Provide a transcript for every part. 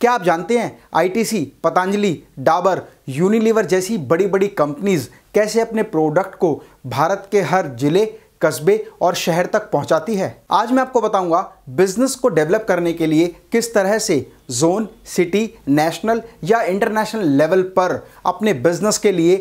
क्या आप जानते हैं आईटीसी, पतंजलि डाबर यूनिलीवर जैसी बड़ी बड़ी कंपनीज कैसे अपने प्रोडक्ट को भारत के हर जिले कस्बे और शहर तक पहुंचाती है आज मैं आपको बताऊंगा बिजनेस को डेवलप करने के लिए किस तरह से जोन सिटी नेशनल या इंटरनेशनल लेवल पर अपने बिजनेस के लिए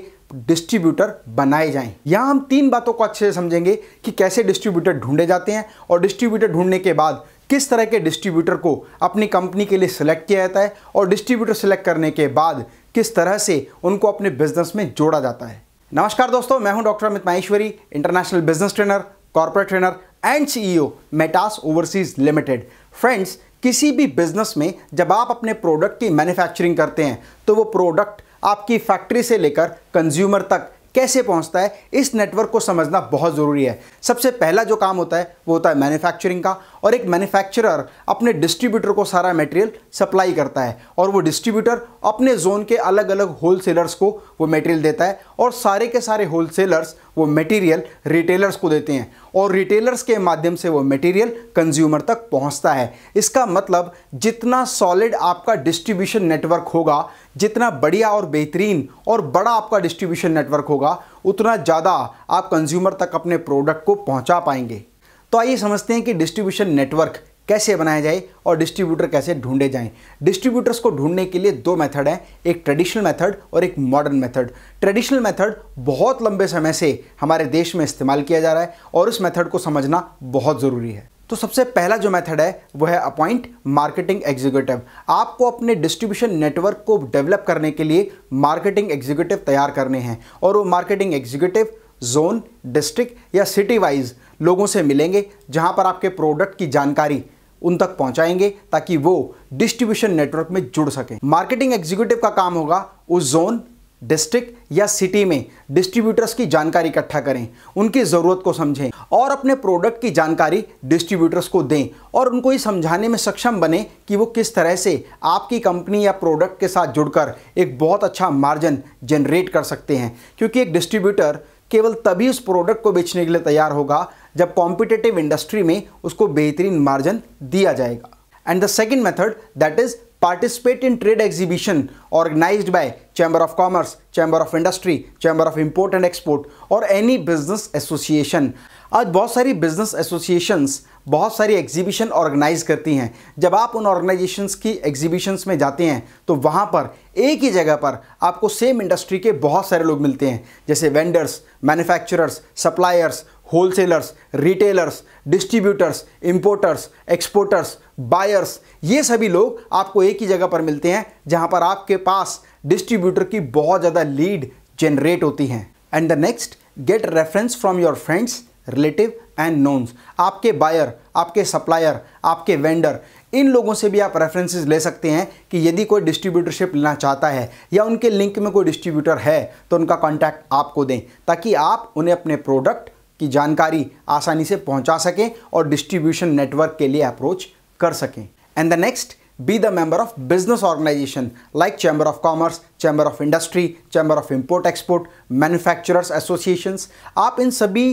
डिस्ट्रीब्यूटर बनाए जाएं। यहाँ हम तीन बातों को अच्छे से समझेंगे कि कैसे डिस्ट्रीब्यूटर ढूंढे जाते हैं और डिस्ट्रीब्यूटर ढूंढने के बाद किस तरह के डिस्ट्रीब्यूटर को अपनी कंपनी के लिए सिलेक्ट किया जाता है और डिस्ट्रीब्यूटर सिलेक्ट करने के बाद किस तरह से उनको अपने बिजनेस में जोड़ा जाता है नमस्कार दोस्तों मैं हूं doctor Amit Maheshwari international business trainer corporate trainer and CEO Metas overseas limited friends किसी भी बिजनेस में जब आप अपने प्रोडक्ट की मैन्युफैक्चरिंग करते हैं तो वो प्रोडक्ट आपकी फैक्ट्री से लेकर कंज्यूमर तक कैसे पहुंचता है इस नेटवर्क को समझना बहुत ज़रूरी है सबसे पहला जो काम होता है वो होता है मैन्युफैक्चरिंग का और एक मैन्युफैक्चरर अपने डिस्ट्रीब्यूटर को सारा मटेरियल सप्लाई करता है और वो डिस्ट्रीब्यूटर अपने जोन के अलग अलग होलसेलर्स को वो मटेरियल देता है और सारे के सारे होलसेलर्स वो मटेरियल रिटेलर्स को देते हैं और रिटेलर्स के माध्यम से वो मटेरियल कंज्यूमर तक पहुंचता है इसका मतलब जितना सॉलिड आपका डिस्ट्रीब्यूशन नेटवर्क होगा जितना बढ़िया और बेहतरीन और बड़ा आपका डिस्ट्रीब्यूशन नेटवर्क होगा उतना ज़्यादा आप कंज्यूमर तक अपने प्रोडक्ट को पहुंचा पाएंगे तो आइए समझते हैं कि डिस्ट्रीब्यूशन नेटवर्क कैसे बनाया जाए और डिस्ट्रीब्यूटर कैसे ढूंढे जाएं डिस्ट्रीब्यूटर्स को ढूंढने के लिए दो मेथड हैं एक ट्रेडिशनल मेथड और एक मॉडर्न मेथड ट्रेडिशनल मेथड बहुत लंबे समय से हमारे देश में इस्तेमाल किया जा रहा है और उस मेथड को समझना बहुत ज़रूरी है तो सबसे पहला जो मेथड है वह है अपॉइंट मार्केटिंग एग्जीक्यूटिव आपको अपने डिस्ट्रीब्यूशन नेटवर्क को डेवलप करने के लिए मार्केटिंग एग्जीक्यूटिव तैयार करने हैं और वो मार्केटिंग एग्जीक्यूटिव जोन डिस्ट्रिक्ट या सिटी वाइज लोगों से मिलेंगे जहां पर आपके प्रोडक्ट की जानकारी उन तक पहुंचाएंगे ताकि वो डिस्ट्रीब्यूशन नेटवर्क में जुड़ सकें मार्केटिंग एग्जीक्यूटिव का काम होगा उस जोन डिस्ट्रिक्ट या सिटी में डिस्ट्रीब्यूटर्स की जानकारी इकट्ठा करें उनकी ज़रूरत को समझें और अपने प्रोडक्ट की जानकारी डिस्ट्रीब्यूटर्स को दें और उनको ये समझाने में सक्षम बने कि वो किस तरह से आपकी कंपनी या प्रोडक्ट के साथ जुड़कर एक बहुत अच्छा मार्जिन जनरेट कर सकते हैं क्योंकि एक डिस्ट्रीब्यूटर केवल तभी उस प्रोडक्ट को बेचने के लिए तैयार होगा जब कॉम्पिटेटिव इंडस्ट्री में उसको बेहतरीन मार्जिन दिया जाएगा and the second method that is participate in trade exhibition organise by chamber of commerce chamber of industry chamber of import and export और एनी बिजनेस एसोसिएशन आज बहुत सारी बिजनेस एसोसिएशंस बहुत सारी एग्जीबिशन ऑर्गेनाइज करती हैं जब आप उन ऑर्गेनाइजेशंस की एग्जीबिशंस में जाते हैं तो वहाँ पर एक ही जगह पर आपको सेम इंडस्ट्री के बहुत सारे लोग मिलते हैं जैसे vendors manufacturers suppliers wholesalers retailers distributors importers exporters buyers ये सभी लोग आपको एक ही जगह पर मिलते हैं जहाँ पर आपके पास डिस्ट्रीब्यूटर की बहुत ज़्यादा लीड जनरेट होती हैं and the next get reference from your friends relative and knowns आपके बायर आपके सप्लायर आपके वेंडर इन लोगों से भी आप रेफरेंसेस ले सकते हैं कि यदि कोई डिस्ट्रीब्यूटरशिप लेना चाहता है या उनके लिंक में कोई डिस्ट्रीब्यूटर है तो उनका कॉन्टैक्ट आपको दें ताकि आप उन्हें अपने प्रोडक्ट की जानकारी आसानी से पहुंचा सकें और डिस्ट्रीब्यूशन नेटवर्क के लिए अप्रोच कर सकें and the next be the member of business organization like chamber of commerce chamber of industry chamber of import export manufacturers associations आप इन सभी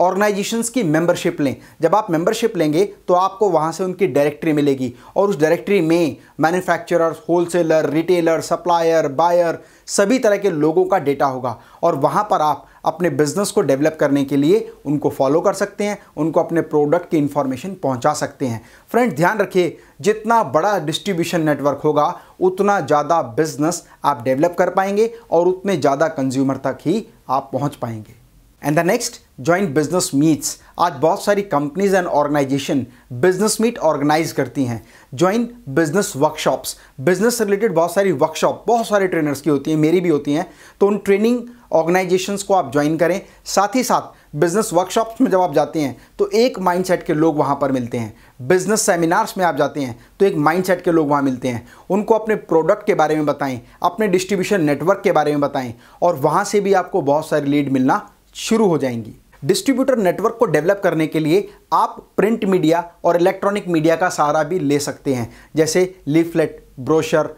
ऑर्गेनाइजेशंस की मेंबरशिप लें जब आप मेंबरशिप लेंगे तो आपको वहाँ से उनकी डायरेक्टरी मिलेगी और उस डायरेक्टरी में manufacturer wholesaler retailer supplier buyer सभी तरह के लोगों का डेटा होगा और वहाँ पर आप अपने बिजनेस को डेवलप करने के लिए उनको फॉलो कर सकते हैं उनको अपने प्रोडक्ट की इन्फॉर्मेशन पहुँचा सकते हैं फ्रेंड ध्यान रखिए जितना बड़ा डिस्ट्रीब्यूशन नेटवर्क होगा उतना ज़्यादा बिजनेस आप डेवलप कर पाएंगे और उतने ज़्यादा कंज्यूमर तक ही आप पहुँच पाएंगे and the next joint business meets आज बहुत सारी companies and organisation business meet organise करती हैं joint business workshops business related बहुत सारी वर्कशॉप बहुत सारे ट्रेनर्स की होती हैं मेरी भी होती हैं तो उन ट्रेनिंग ऑर्गेनाइजेशंस को आप ज्वाइन करें साथ ही साथ बिजनेस वर्कशॉप्स में जब आप जाते हैं तो एक माइंडसेट के लोग वहाँ पर मिलते हैं बिजनेस सेमिनार्स में आप जाते हैं तो एक माइंडसेट के लोग वहाँ मिलते हैं उनको अपने प्रोडक्ट के बारे में बताएं अपने डिस्ट्रीब्यूशन नेटवर्क के बारे में बताएं और वहाँ से भी आपको बहुत सारी लीड मिलना शुरू हो जाएंगी डिस्ट्रीब्यूटर नेटवर्क को डेवलप करने के लिए आप प्रिंट मीडिया और इलेक्ट्रॉनिक मीडिया का सहारा भी ले सकते हैं जैसे लीफलेट ब्रोशर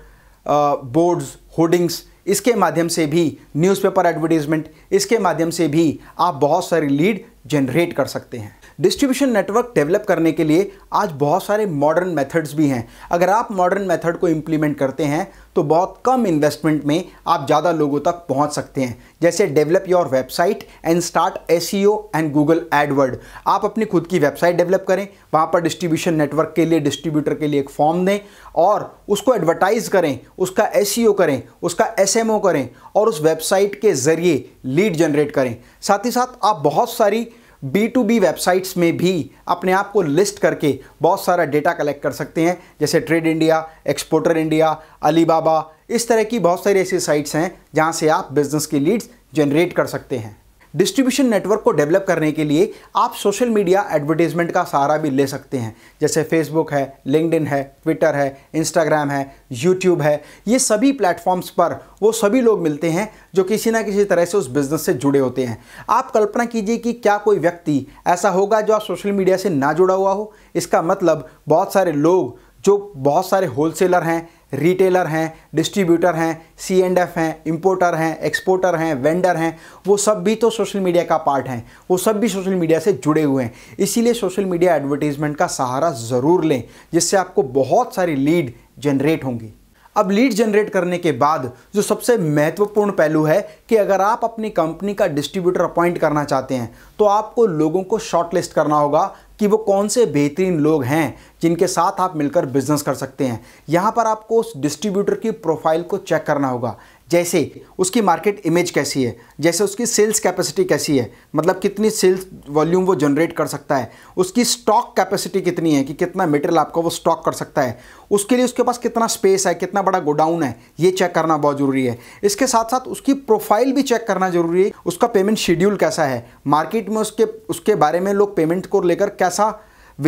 बोर्ड्स होर्डिंग्स इसके माध्यम से भी न्यूज़पेपर एडवर्टीजमेंट इसके माध्यम से भी आप बहुत सारी लीड जनरेट कर सकते हैं डिस्ट्रीब्यूशन नेटवर्क डेवलप करने के लिए आज बहुत सारे मॉडर्न मेथड्स भी हैं अगर आप मॉडर्न मेथड को इम्प्लीमेंट करते हैं तो बहुत कम इन्वेस्टमेंट में आप ज़्यादा लोगों तक पहुंच सकते हैं जैसे develop your website and start S and Google AdWords आप अपनी खुद की वेबसाइट डेवलप करें वहाँ पर डिस्ट्रीब्यूशन नेटवर्क के लिए डिस्ट्रीब्यूटर के लिए एक फॉर्म दें और उसको एडवर्टाइज़ करें उसका एस e करें उसका एस करें और उस वेबसाइट के ज़रिए लीड जनरेट करें साथ ही साथ आप बहुत सारी बी टू बी वेबसाइट्स में भी अपने आप को लिस्ट करके बहुत सारा डेटा कलेक्ट कर सकते हैं जैसे trade India exporter India Alibaba इस तरह की बहुत सारी ऐसी साइट्स हैं जहाँ से आप बिज़नेस की लीड्स जनरेट कर सकते हैं डिस्ट्रीब्यूशन नेटवर्क को डेवलप करने के लिए आप सोशल मीडिया एडवर्टीजमेंट का सहारा भी ले सकते हैं जैसे फेसबुक है लिंकड है ट्विटर है इंस्टाग्राम है यूट्यूब है ये सभी प्लेटफॉर्म्स पर वो सभी लोग मिलते हैं जो किसी ना किसी तरह से उस बिज़नेस से जुड़े होते हैं आप कल्पना कीजिए कि क्या कोई व्यक्ति ऐसा होगा जो आप सोशल मीडिया से ना जुड़ा हुआ हो इसका मतलब बहुत सारे लोग जो बहुत सारे होलसेलर हैं रिटेलर हैं डिस्ट्रीब्यूटर हैं सी एंड एफ हैं इंपोर्टर हैं एक्सपोर्टर हैं वेंडर हैं वो सब भी तो सोशल मीडिया का पार्ट हैं वो सब भी सोशल मीडिया से जुड़े हुए हैं इसीलिए सोशल मीडिया एडवर्टीजमेंट का सहारा ज़रूर लें जिससे आपको बहुत सारी लीड जनरेट होंगी अब लीड जनरेट करने के बाद जो सबसे महत्वपूर्ण पहलू है कि अगर आप अपनी कंपनी का डिस्ट्रीब्यूटर अपॉइंट करना चाहते हैं तो आपको लोगों को शॉर्टलिस्ट करना होगा कि वो कौन से बेहतरीन लोग हैं जिनके साथ आप मिलकर बिजनेस कर सकते हैं यहाँ पर आपको उस डिस्ट्रीब्यूटर की प्रोफाइल को चेक करना होगा जैसे उसकी मार्केट इमेज कैसी है जैसे उसकी सेल्स कैपेसिटी कैसी है मतलब कितनी सेल्स वॉल्यूम वो जनरेट कर सकता है उसकी स्टॉक कैपेसिटी कितनी है कि कितना मटेरियल आपको वो स्टॉक कर सकता है उसके लिए उसके पास कितना स्पेस है कितना बड़ा गोडाउन है ये चेक करना बहुत ज़रूरी है इसके साथ साथ उसकी प्रोफाइल भी चेक करना ज़रूरी है उसका पेमेंट शेड्यूल कैसा है मार्केट में उसके उसके बारे में लोग पेमेंट को लेकर कैसा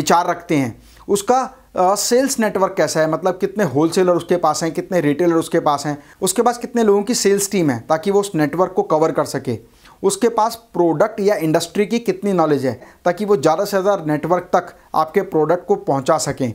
विचार रखते हैं उसका सेल्स नेटवर्क कैसा है मतलब कितने होलसेलर उसके पास हैं कितने रिटेलर उसके पास हैं उसके पास कितने लोगों की सेल्स टीम है ताकि वो उस नेटवर्क को कवर कर सके उसके पास प्रोडक्ट या इंडस्ट्री की कितनी नॉलेज है ताकि वो ज़्यादा से ज़्यादा नेटवर्क तक आपके प्रोडक्ट को पहुंचा सकें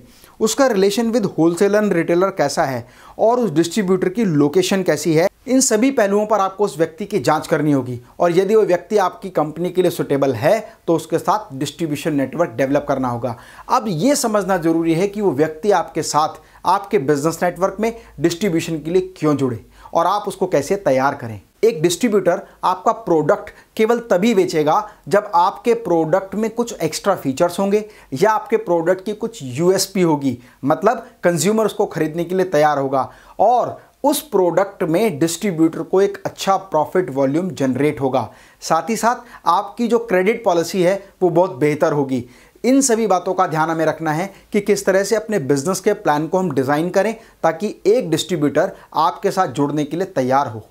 उसका relation with wholesaler and retailer कैसा है और उस डिस्ट्रीब्यूटर की लोकेशन कैसी है इन सभी पहलुओं पर आपको उस व्यक्ति की जांच करनी होगी और यदि वो व्यक्ति आपकी कंपनी के लिए सुटेबल है तो उसके साथ डिस्ट्रीब्यूशन नेटवर्क डेवलप करना होगा अब ये समझना ज़रूरी है कि वो व्यक्ति आपके साथ आपके बिजनेस नेटवर्क में डिस्ट्रीब्यूशन के लिए क्यों जुड़े और आप उसको कैसे तैयार करें एक डिस्ट्रीब्यूटर आपका प्रोडक्ट केवल तभी बेचेगा जब आपके प्रोडक्ट में कुछ एक्स्ट्रा फीचर्स होंगे या आपके प्रोडक्ट की कुछ यूएसपी होगी मतलब कंज्यूमर उसको खरीदने के लिए तैयार होगा और उस प्रोडक्ट में डिस्ट्रीब्यूटर को एक अच्छा प्रॉफिट वॉल्यूम जनरेट होगा साथ ही साथ आपकी जो क्रेडिट पॉलिसी है वो बहुत बेहतर होगी इन सभी बातों का ध्यान हमें रखना है कि किस तरह से अपने बिजनेस के प्लान को हम डिज़ाइन करें ताकि एक डिस्ट्रीब्यूटर आपके साथ जुड़ने के लिए तैयार हो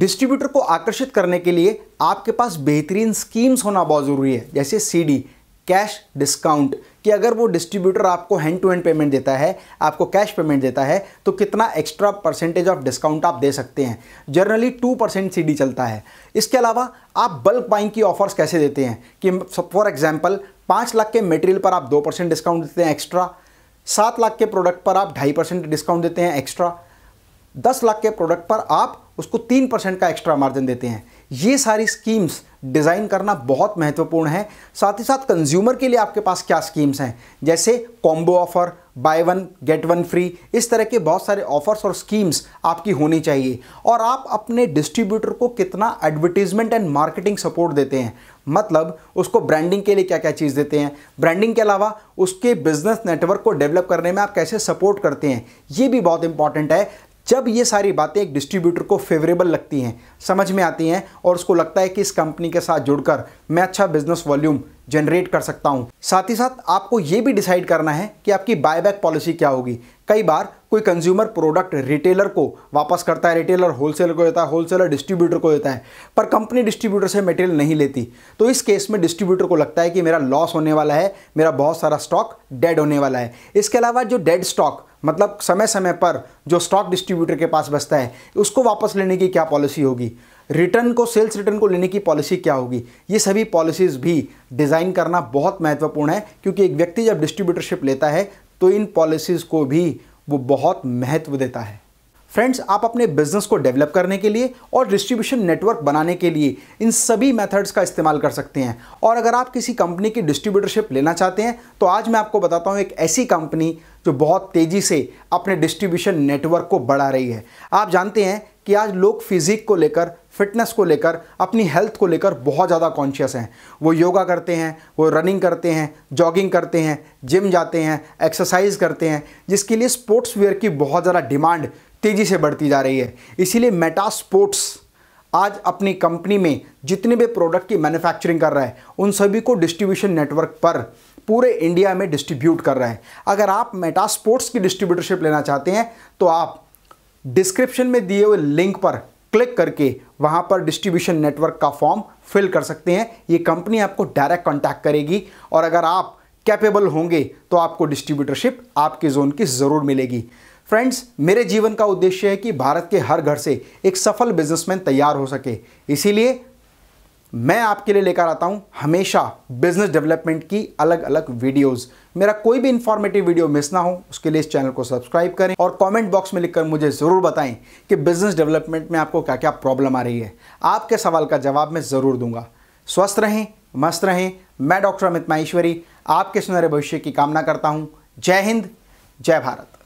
डिस्ट्रीब्यूटर को आकर्षित करने के लिए आपके पास बेहतरीन स्कीम्स होना बहुत ज़रूरी है जैसे सीडी कैश डिस्काउंट कि अगर वो डिस्ट्रीब्यूटर आपको हैंड टू हैंड पेमेंट देता है आपको कैश पेमेंट देता है तो कितना एक्स्ट्रा परसेंटेज ऑफ डिस्काउंट आप दे सकते हैं जनरली टू परसेंट सी चलता है इसके अलावा आप बल्क बाइंग की ऑफर्स कैसे देते हैं कि फॉर एग्जाम्पल पाँच लाख के मटेरियल पर आप दो परसेंट डिस्काउंट देते हैं एक्स्ट्रा सात लाख के प्रोडक्ट पर आप ढाई परसेंट डिस्काउंट देते हैं एक्स्ट्रा दस लाख के प्रोडक्ट पर आप उसको तीन परसेंट का एक्स्ट्रा मार्जिन देते हैं ये सारी स्कीम्स डिज़ाइन करना बहुत महत्वपूर्ण है साथ ही साथ कंज्यूमर के लिए आपके पास क्या स्कीम्स हैं जैसे combo offer buy one get one free इस तरह के बहुत सारे ऑफर्स और स्कीम्स आपकी होनी चाहिए और आप अपने डिस्ट्रीब्यूटर को कितना एडवर्टीजमेंट एंड मार्केटिंग सपोर्ट देते हैं मतलब उसको ब्रांडिंग के लिए क्या क्या चीज़ देते हैं ब्रांडिंग के अलावा उसके बिजनेस नेटवर्क को डेवलप करने में आप कैसे सपोर्ट करते हैं ये भी बहुत इंपॉर्टेंट है जब ये सारी बातें एक डिस्ट्रीब्यूटर को फेवरेबल लगती हैं समझ में आती हैं और उसको लगता है कि इस कंपनी के साथ जुड़कर मैं अच्छा बिजनेस वॉल्यूम जनरेट कर सकता हूँ साथ ही साथ आपको ये भी डिसाइड करना है कि आपकी बायबैक पॉलिसी क्या होगी कई बार कोई कंज्यूमर प्रोडक्ट रिटेलर को वापस करता है रिटेलर होलसेलर को देता है होलसेलर डिस्ट्रीब्यूटर को देता है पर कंपनी डिस्ट्रीब्यूटर से मटेरियल नहीं लेती तो इस केस में डिस्ट्रीब्यूटर को लगता है कि मेरा लॉस होने वाला है मेरा बहुत सारा स्टॉक डेड होने वाला है इसके अलावा जो डेड स्टॉक मतलब समय समय पर जो स्टॉक डिस्ट्रीब्यूटर के पास बचता है उसको वापस लेने की क्या पॉलिसी होगी रिटर्न को सेल्स रिटर्न को लेने की पॉलिसी क्या होगी ये सभी पॉलिसीज़ भी डिज़ाइन करना बहुत महत्वपूर्ण है क्योंकि एक व्यक्ति जब डिस्ट्रीब्यूटरशिप लेता है तो इन पॉलिसीज़ को भी वो बहुत महत्व देता है फ्रेंड्स आप अपने बिजनेस को डेवलप करने के लिए और डिस्ट्रीब्यूशन नेटवर्क बनाने के लिए इन सभी मेथड्स का इस्तेमाल कर सकते हैं और अगर आप किसी कंपनी की डिस्ट्रीब्यूटरशिप लेना चाहते हैं तो आज मैं आपको बताता हूँ एक ऐसी कंपनी जो बहुत तेज़ी से अपने डिस्ट्रीब्यूशन नेटवर्क को बढ़ा रही है आप जानते हैं कि आज लोग फिजिक को लेकर फिटनेस को लेकर अपनी हेल्थ को लेकर बहुत ज़्यादा कॉन्शियस हैं वो योगा करते हैं वो रनिंग करते हैं जॉगिंग करते हैं जिम जाते हैं एक्सरसाइज करते हैं जिसके लिए स्पोर्ट्स वेयर की बहुत ज़्यादा डिमांड तेज़ी से बढ़ती जा रही है इसीलिए मेटा स्पोर्ट्स आज अपनी कंपनी में जितने भी प्रोडक्ट की मैन्युफैक्चरिंग कर रहा है उन सभी को डिस्ट्रीब्यूशन नेटवर्क पर पूरे इंडिया में डिस्ट्रीब्यूट कर रहा है अगर आप मेटा स्पोर्ट्स की डिस्ट्रीब्यूटरशिप लेना चाहते हैं तो आप डिस्क्रिप्शन में दिए हुए लिंक पर क्लिक करके वहाँ पर डिस्ट्रीब्यूशन नेटवर्क का फॉर्म फिल कर सकते हैं ये कंपनी आपको डायरेक्ट कॉन्टैक्ट करेगी और अगर आप कैपेबल होंगे तो आपको डिस्ट्रीब्यूटरशिप आपके जोन की ज़रूर मिलेगी फ्रेंड्स मेरे जीवन का उद्देश्य है कि भारत के हर घर से एक सफल बिजनेसमैन तैयार हो सके इसीलिए मैं आपके लिए लेकर आता हूं हमेशा बिजनेस डेवलपमेंट की अलग अलग वीडियोस मेरा कोई भी इन्फॉर्मेटिव वीडियो मिस ना हो उसके लिए इस चैनल को सब्सक्राइब करें और कॉमेंट बॉक्स में लिखकर मुझे ज़रूर बताएं कि बिजनेस डेवलपमेंट में आपको क्या क्या प्रॉब्लम आ रही है आपके सवाल का जवाब मैं ज़रूर दूंगा स्वस्थ रहें मस्त रहें मैं डॉक्टर अमित माहेश्वरी आपके सुनहरे भविष्य की कामना करता हूँ जय हिंद जय भारत